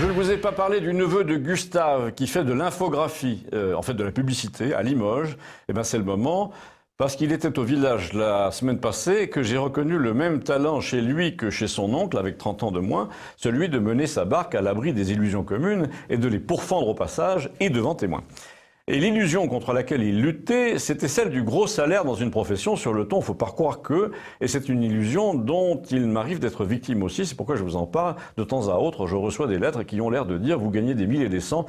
Je ne vous ai pas parlé du neveu de Gustave qui fait de l'infographie, euh, en fait de la publicité, à Limoges. Eh bien, c'est le moment. Parce qu'il était au village la semaine passée que j'ai reconnu le même talent chez lui que chez son oncle, avec 30 ans de moins, celui de mener sa barque à l'abri des illusions communes et de les pourfendre au passage et devant témoins. Et l'illusion contre laquelle il luttait, c'était celle du gros salaire dans une profession sur le ton, faut pas croire que, et c'est une illusion dont il m'arrive d'être victime aussi, c'est pourquoi je vous en parle. De temps à autre, je reçois des lettres qui ont l'air de dire vous gagnez des mille et des cents »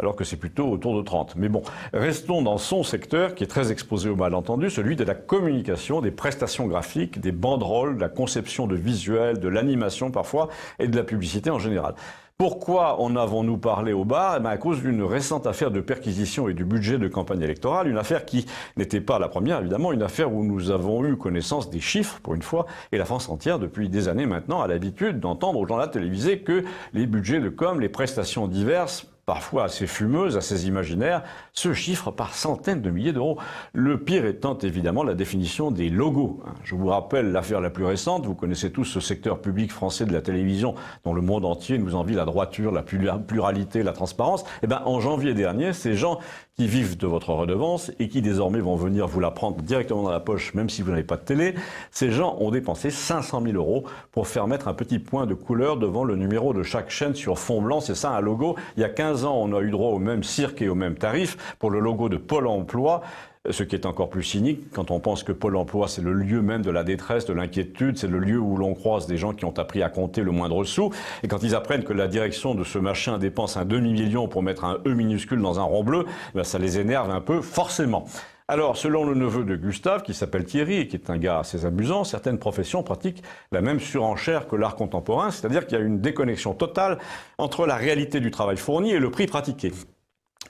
alors que c'est plutôt autour de 30. Mais bon, restons dans son secteur qui est très exposé au malentendu, celui de la communication, des prestations graphiques, des banderoles, de la conception de visuels, de l'animation parfois, et de la publicité en général. Pourquoi en avons-nous parlé au bas eh ben, À cause d'une récente affaire de perquisition et du budget de campagne électorale, une affaire qui n'était pas la première, évidemment, une affaire où nous avons eu connaissance des chiffres, pour une fois, et la France entière, depuis des années maintenant, a l'habitude d'entendre aux gens là télévisés que les budgets de com, les prestations diverses, parfois assez fumeuses, assez imaginaires, se chiffrent par centaines de milliers d'euros. Le pire étant évidemment la définition des logos. Hein. Je vous rappelle l'affaire la plus récente, vous connaissez tous ce secteur public français de la télévision dont le monde entier nous envie la droiture, la pluralité, la transparence. Eh ben, en janvier dernier, ces gens qui vivent de votre redevance et qui désormais vont venir vous la prendre directement dans la poche, même si vous n'avez pas de télé, ces gens ont dépensé 500 000 euros pour faire mettre un petit point de couleur devant le numéro de chaque chaîne sur fond blanc. C'est ça un logo. Il y a 15 on a eu droit au même cirque et au même tarif pour le logo de Pôle emploi ce qui est encore plus cynique quand on pense que Pôle emploi, c'est le lieu même de la détresse, de l'inquiétude, c'est le lieu où l'on croise des gens qui ont appris à compter le moindre sou. Et quand ils apprennent que la direction de ce machin dépense un demi-million pour mettre un E minuscule dans un rond bleu, ben, ça les énerve un peu, forcément. Alors, selon le neveu de Gustave, qui s'appelle Thierry et qui est un gars assez amusant, certaines professions pratiquent la même surenchère que l'art contemporain, c'est-à-dire qu'il y a une déconnexion totale entre la réalité du travail fourni et le prix pratiqué.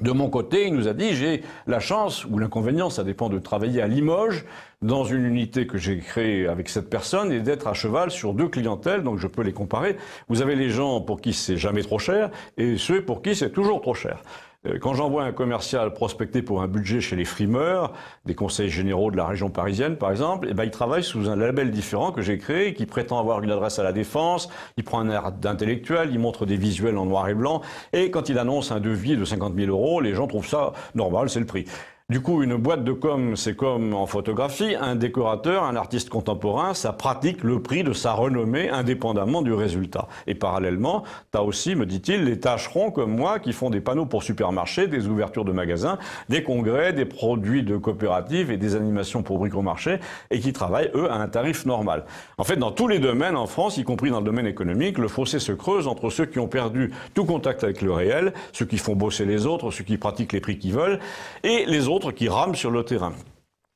De mon côté, il nous a dit, j'ai la chance ou l'inconvénient, ça dépend de travailler à Limoges, dans une unité que j'ai créée avec cette personne et d'être à cheval sur deux clientèles, donc je peux les comparer. Vous avez les gens pour qui c'est jamais trop cher et ceux pour qui c'est toujours trop cher. Euh, quand j'envoie un commercial prospecter pour un budget chez les frimeurs, des conseils généraux de la région parisienne par exemple, eh ben, il travaille sous un label différent que j'ai créé, qui prétend avoir une adresse à la défense, il prend un air d'intellectuel, il montre des visuels en noir et blanc, et quand il annonce un devis de 50 000 euros, les gens trouvent ça normal, c'est le prix. Du coup, une boîte de com, c'est comme en photographie, un décorateur, un artiste contemporain, ça pratique le prix de sa renommée indépendamment du résultat. Et parallèlement, t'as aussi, me dit-il, les tâcherons comme moi qui font des panneaux pour supermarchés, des ouvertures de magasins, des congrès, des produits de coopératives et des animations pour marché et qui travaillent, eux, à un tarif normal. En fait, dans tous les domaines en France, y compris dans le domaine économique, le fossé se creuse entre ceux qui ont perdu tout contact avec le réel, ceux qui font bosser les autres, ceux qui pratiquent les prix qu'ils veulent, et les autres qui rament sur le terrain.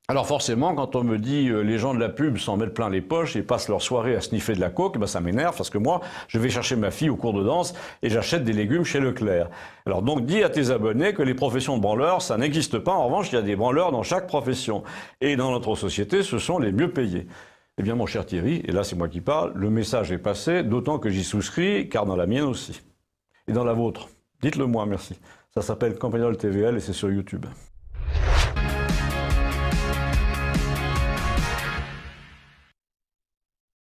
Alors forcément, quand on me dit que euh, les gens de la pub s'en mettent plein les poches et passent leur soirée à sniffer de la coke, ben ça m'énerve parce que moi, je vais chercher ma fille au cours de danse et j'achète des légumes chez Leclerc. Alors donc dis à tes abonnés que les professions de branleurs, ça n'existe pas. En revanche, il y a des branleurs dans chaque profession. Et dans notre société, ce sont les mieux payés. Eh bien mon cher Thierry, et là c'est moi qui parle, le message est passé, d'autant que j'y souscris, car dans la mienne aussi. Et dans la vôtre. Dites-le moi, merci. Ça s'appelle Campagnol TVL et c'est sur YouTube.